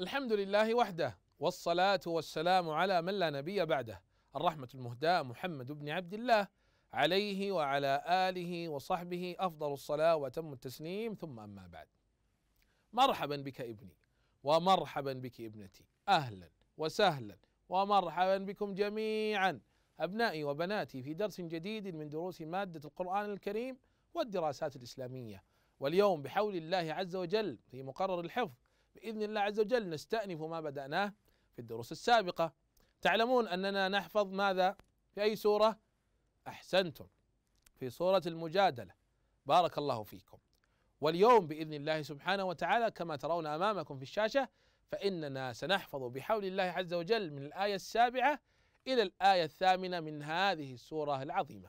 الحمد لله وحده والصلاة والسلام على من لا نبي بعده الرحمة المهداة محمد بن عبد الله عليه وعلى آله وصحبه أفضل الصلاة وتم التسليم ثم أما بعد مرحبا بك ابني ومرحبا بك ابنتي أهلا وسهلا ومرحبا بكم جميعا أبنائي وبناتي في درس جديد من دروس مادة القرآن الكريم والدراسات الإسلامية واليوم بحول الله عز وجل في مقرر الحفظ باذن الله عز وجل نستانف ما بداناه في الدروس السابقه تعلمون اننا نحفظ ماذا في اي سوره احسنتم في سوره المجادله بارك الله فيكم واليوم باذن الله سبحانه وتعالى كما ترون امامكم في الشاشه فاننا سنحفظ بحول الله عز وجل من الايه السابعه الى الايه الثامنه من هذه السوره العظيمه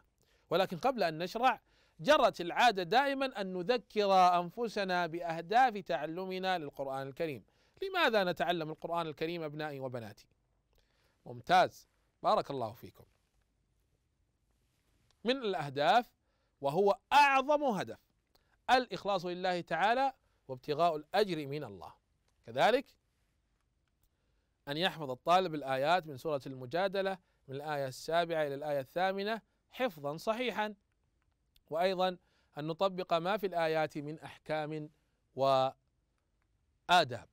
ولكن قبل ان نشرع جرت العادة دائما أن نذكر أنفسنا بأهداف تعلمنا للقرآن الكريم لماذا نتعلم القرآن الكريم أبنائي وبناتي ممتاز بارك الله فيكم من الأهداف وهو أعظم هدف الإخلاص لله تعالى وابتغاء الأجر من الله كذلك أن يحفظ الطالب الآيات من سورة المجادلة من الآية السابعة إلى الآية الثامنة حفظا صحيحا وايضا ان نطبق ما في الايات من احكام واداب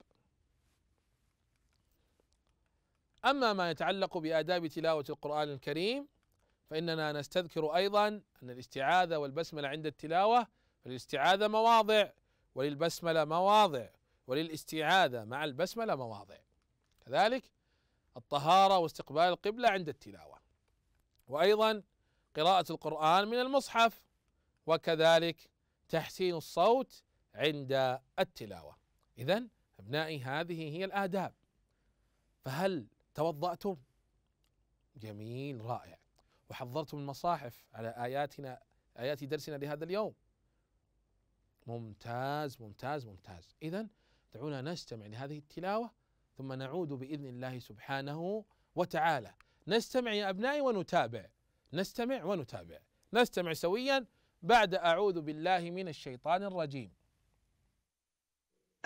اما ما يتعلق باداب تلاوه القران الكريم فاننا نستذكر ايضا ان الاستعاذه والبسمله عند التلاوه فالاستعاذه مواضع وللبسمله مواضع وللاستعاذه مع البسمله مواضع كذلك الطهاره واستقبال القبله عند التلاوه وايضا قراءه القران من المصحف وكذلك تحسين الصوت عند التلاوه اذا ابنائي هذه هي الاداب فهل توضاتم جميل رائع وحضرتم المصاحف على اياتنا ايات درسنا لهذا اليوم ممتاز ممتاز ممتاز اذا دعونا نستمع لهذه التلاوه ثم نعود باذن الله سبحانه وتعالى نستمع يا ابنائي ونتابع نستمع ونتابع نستمع سويا بعد أعوذ بالله من الشيطان الرجيم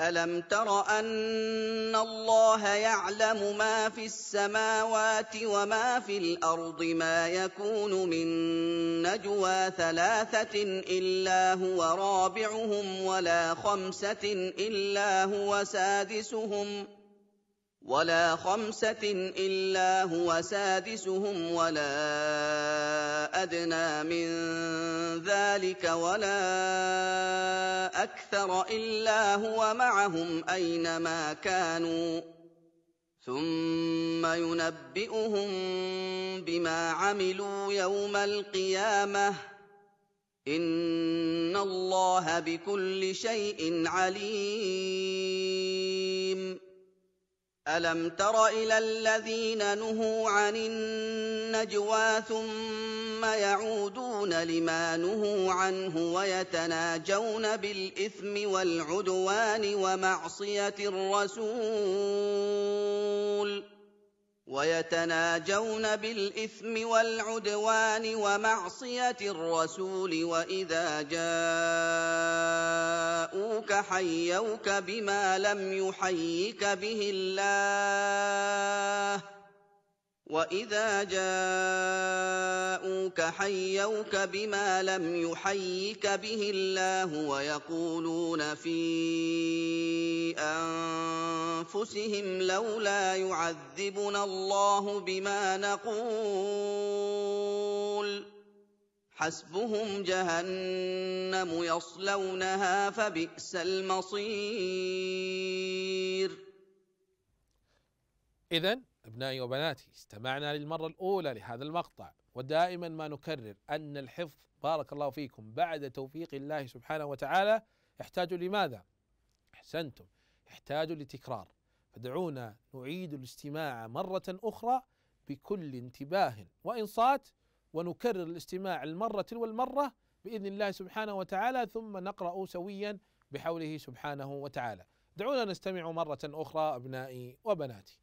ألم تر أن الله يعلم ما في السماوات وما في الأرض ما يكون من نجوى ثلاثة إلا هو رابعهم ولا خمسة إلا هو سادسهم ۖ ولا خمسة إلا هو سادسهم ولا أدنى من ذلك ولا أكثر إلا هو معهم أينما كانوا ثم ينبئهم بما عملوا يوم القيامة إن الله بكل شيء عليم الم تر الى الذين نهوا عن النجوى ثم يعودون لما نهوا عنه ويتناجون بالاثم والعدوان ومعصيه الرسول ويتناجون بالاثم والعدوان ومعصيه الرسول واذا جاءوك حيوك بما لم يحيك به الله واذا جاءوك حيوك بما لم يحيك به الله ويقولون في انفسهم لولا يعذبنا الله بما نقول حسبهم جهنم يصلونها فبئس المصير اذا أبنائي وبناتي استمعنا للمرة الأولى لهذا المقطع ودائما ما نكرر أن الحفظ بارك الله فيكم بعد توفيق الله سبحانه وتعالى يحتاج لماذا؟ أحسنتم يحتاج لتكرار فدعونا نعيد الاستماع مرة أخرى بكل انتباه وإنصات ونكرر الاستماع المرة تلو المرة بإذن الله سبحانه وتعالى ثم نقرأ سويا بحوله سبحانه وتعالى دعونا نستمع مرة أخرى أبنائي وبناتي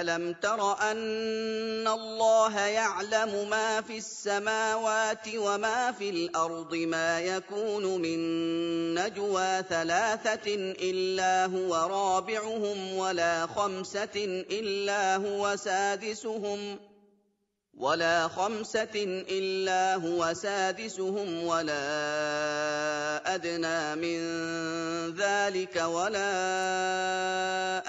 الم تر ان الله يعلم ما في السماوات وما في الارض ما يكون من نجوى ثلاثه الا هو رابعهم ولا خمسه الا هو سادسهم ولا خمسة إلا هو سادسهم ولا أدنى من ذلك ولا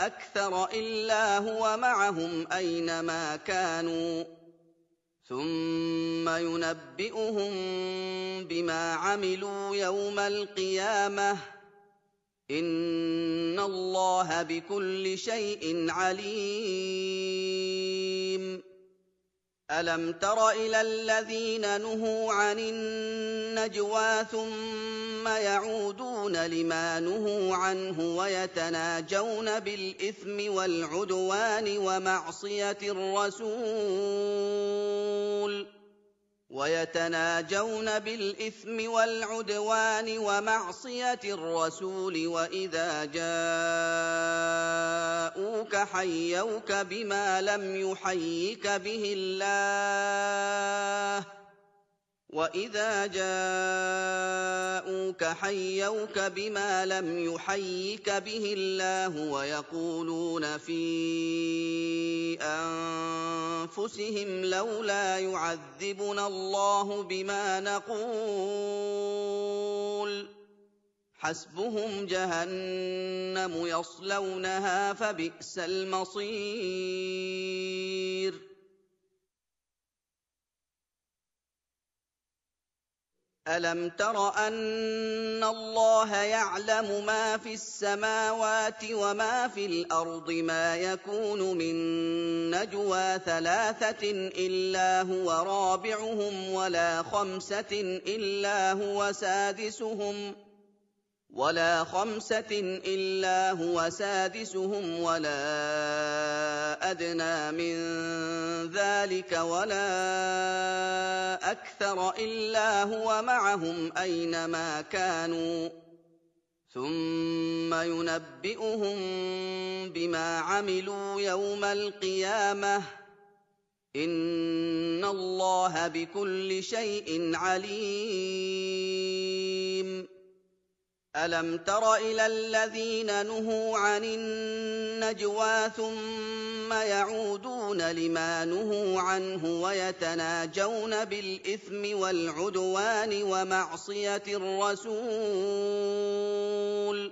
أكثر إلا هو معهم أينما كانوا ثم ينبئهم بما عملوا يوم القيامة إن الله بكل شيء عليم ألم تر إلى الذين نهوا عن النجوى ثم يعودون لما نهوا عنه ويتناجون بالإثم والعدوان ومعصية الرسول ۖ ويتناجون بالاثم والعدوان ومعصيه الرسول واذا جاءوك حيوك بما لم يحيك به الله واذا جاءوك حيوك بما لم يحيك به الله ويقولون في انفسهم لولا يعذبنا الله بما نقول حسبهم جهنم يصلونها فبئس المصير الم تر ان الله يعلم ما في السماوات وما في الارض ما يكون من نجوى ثلاثه الا هو رابعهم ولا خمسه الا هو سادسهم ولا خمسة إلا هو سادسهم ولا أدنى من ذلك ولا أكثر إلا هو معهم أينما كانوا ثم ينبئهم بما عملوا يوم القيامة إن الله بكل شيء عليم الم تر الى الذين نهوا عن النجوى ثم يعودون لما نهوا عنه ويتناجون بالاثم والعدوان ومعصيه الرسول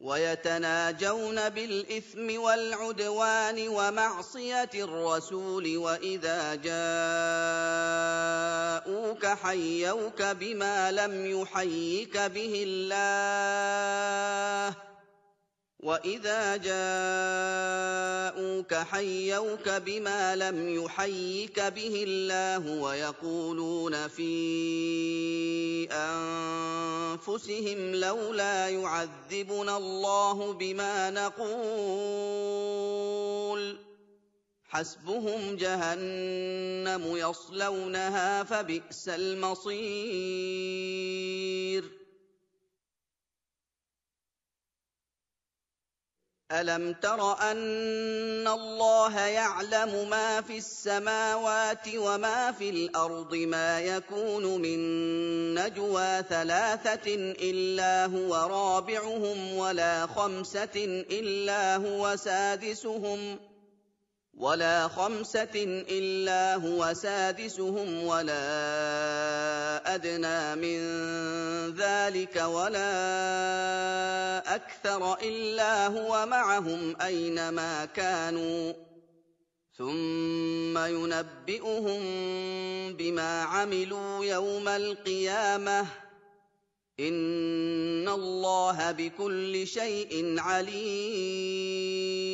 ويتناجون بالاثم والعدوان ومعصيه الرسول واذا جاءوك حيوك بما لم يحيك به الله واذا جاءوك حيوك بما لم يحيك به الله ويقولون في انفسهم لولا يعذبنا الله بما نقول حسبهم جهنم يصلونها فبئس المصير ألم تر أن الله يعلم ما في السماوات وما في الأرض ما يكون من نجوى ثلاثة إلا هو رابعهم ولا خمسة إلا هو سادسهم ۖ ولا خمسة إلا هو سادسهم ولا أدنى من ذلك ولا أكثر إلا هو معهم أينما كانوا ثم ينبئهم بما عملوا يوم القيامة إن الله بكل شيء عليم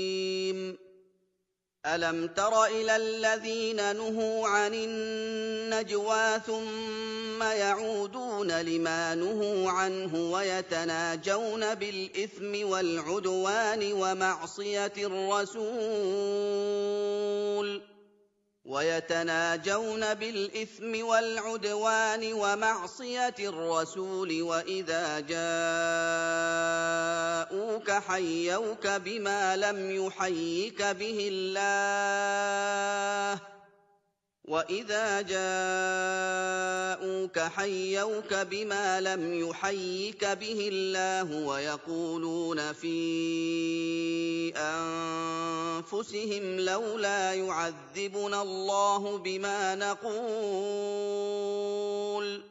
الم تر الى الذين نهوا عن النجوى ثم يعودون لما نهوا عنه ويتناجون بالاثم والعدوان ومعصيه الرسول ويتناجون بالاثم والعدوان ومعصيه الرسول واذا جاءوك حيوك بما لم يحيك به الله واذا جاءوك حيوك بما لم يحيك به الله ويقولون في انفسهم لولا يعذبنا الله بما نقول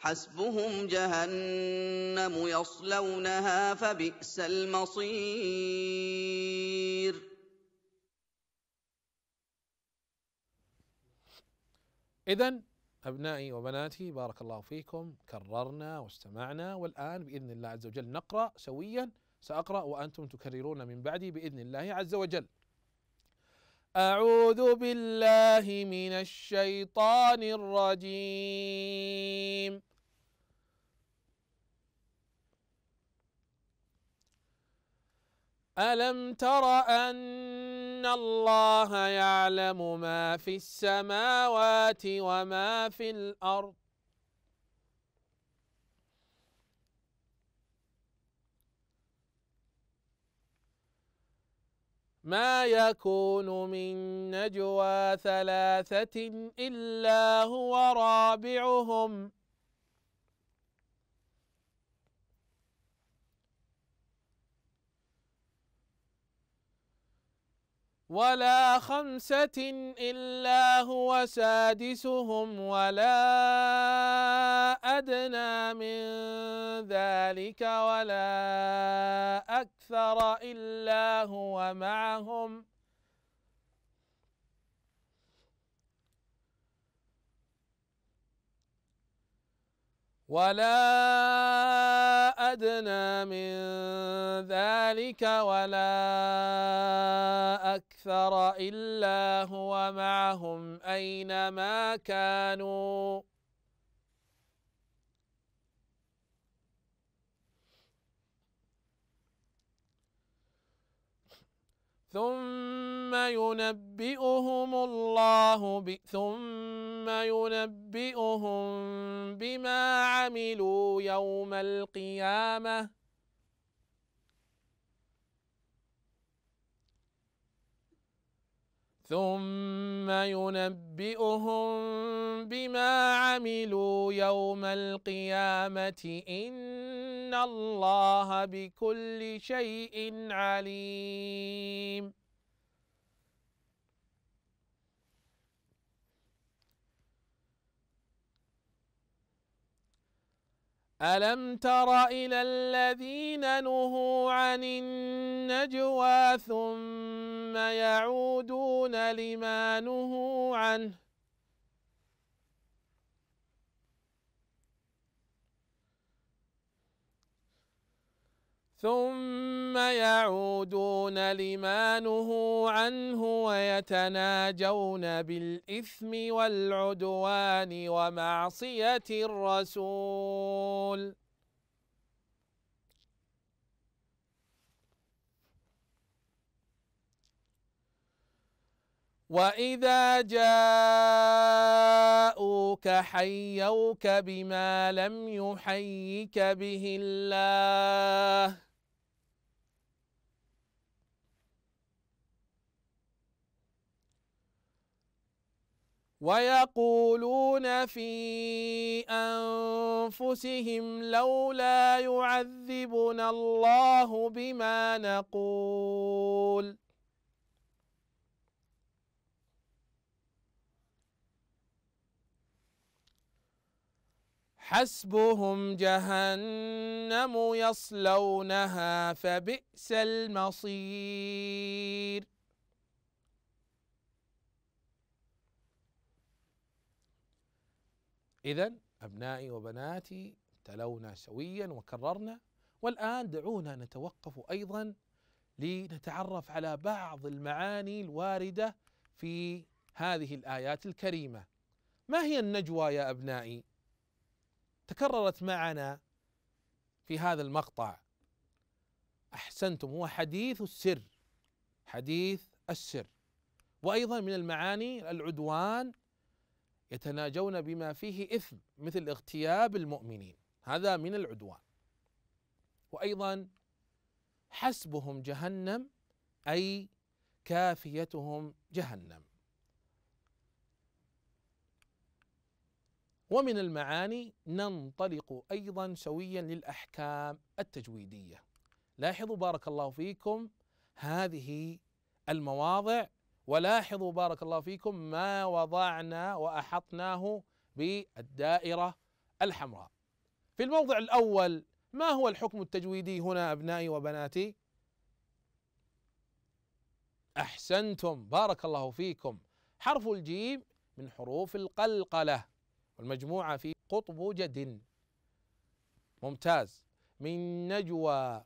حسبهم جهنم يصلونها فبئس المصير إذا أبنائي وبناتي بارك الله فيكم كررنا واستمعنا والآن بإذن الله عز وجل نقرأ سويا سأقرأ وأنتم تكررون من بعدي بإذن الله عز وجل أعوذ بالله من الشيطان الرجيم ألم تر أن إن الله يعلم ما في السماوات وما في الأرض ما يكون من نجوى ثلاثة إلا هو رابعهم ولا خمسة إلا هو سادسهم ولا أدنى من ذلك ولا أكثر إلا هو معهم ۖ ولا أدنى من ذلك ولا أكثر إلا هو معهم أينما كانوا ثم ينبئهم الله ب... ثم ينبئهم بما عملوا يوم القيامة ثم ينبئهم عملوا يوم القيامة إن الله بكل شيء عليم ألم تر إلى الذين نهوا عن النجوى ثم يعودون لما نهوا عنه ثم يعودون لما نهوا عنه ويتناجون بالإثم والعدوان ومعصية الرسول وَإِذَا جَاءُوكَ حَيَّوْكَ بِمَا لَمْ يُحَيِّكَ بِهِ اللَّهُ ويقولون في أنفسهم لولا يعذبنا الله بما نقول حسبهم جهنم يصلونها فبئس المصير إذا أبنائي وبناتي تلونا سويا وكررنا والآن دعونا نتوقف أيضا لنتعرف على بعض المعاني الوارده في هذه الايات الكريمه ما هي النجوى يا ابنائي تكررت معنا في هذا المقطع احسنتم هو حديث السر حديث السر وايضا من المعاني العدوان يتناجون بما فيه إثم مثل اغتياب المؤمنين هذا من العدوان وأيضا حسبهم جهنم أي كافيتهم جهنم ومن المعاني ننطلق ايضا سويا للاحكام التجويديه. لاحظوا بارك الله فيكم هذه المواضع ولاحظوا بارك الله فيكم ما وضعنا واحطناه بالدائره الحمراء. في الموضع الاول ما هو الحكم التجويدي هنا ابنائي وبناتي؟ احسنتم بارك الله فيكم حرف الجيم من حروف القلقله والمجموعه في قطب جد ممتاز من نجوى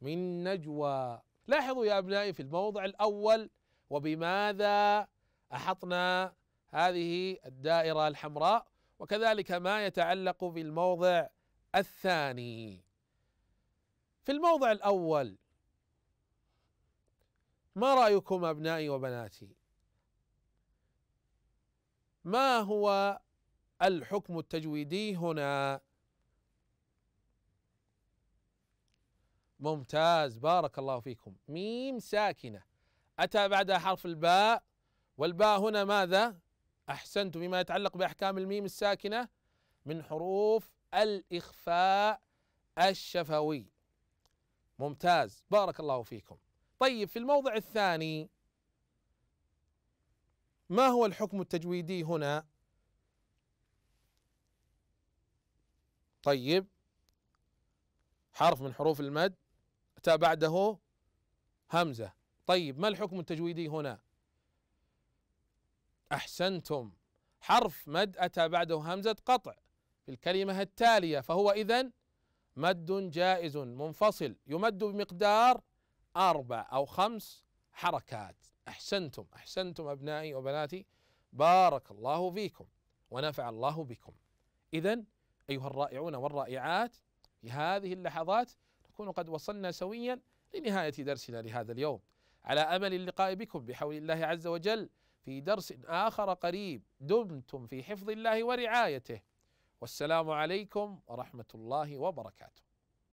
من نجوى لاحظوا يا ابنائي في الموضع الاول وبماذا احطنا هذه الدائره الحمراء وكذلك ما يتعلق بالموضع الثاني في الموضع الاول ما رايكم ابنائي وبناتي ما هو الحكم التجويدي هنا ممتاز بارك الله فيكم ميم ساكنه أتى بعدها حرف الباء والباء هنا ماذا أحسنت بما يتعلق بأحكام الميم الساكنة من حروف الإخفاء الشفوي ممتاز بارك الله فيكم طيب في الموضع الثاني ما هو الحكم التجويدي هنا طيب حرف من حروف المد أتى بعده همزة طيب ما الحكم التجويدي هنا أحسنتم حرف مد أتى بعده همزة قطع في الكلمة التالية فهو إذن مد جائز منفصل يمد بمقدار أربع أو خمس حركات أحسنتم أحسنتم أبنائي وبناتي بارك الله فيكم ونفع الله بكم إذا أيها الرائعون والرائعات في هذه اللحظات نكون قد وصلنا سويا لنهاية درسنا لهذا اليوم على امل اللقاء بكم بحول الله عز وجل في درس اخر قريب دمتم في حفظ الله ورعايته والسلام عليكم ورحمه الله وبركاته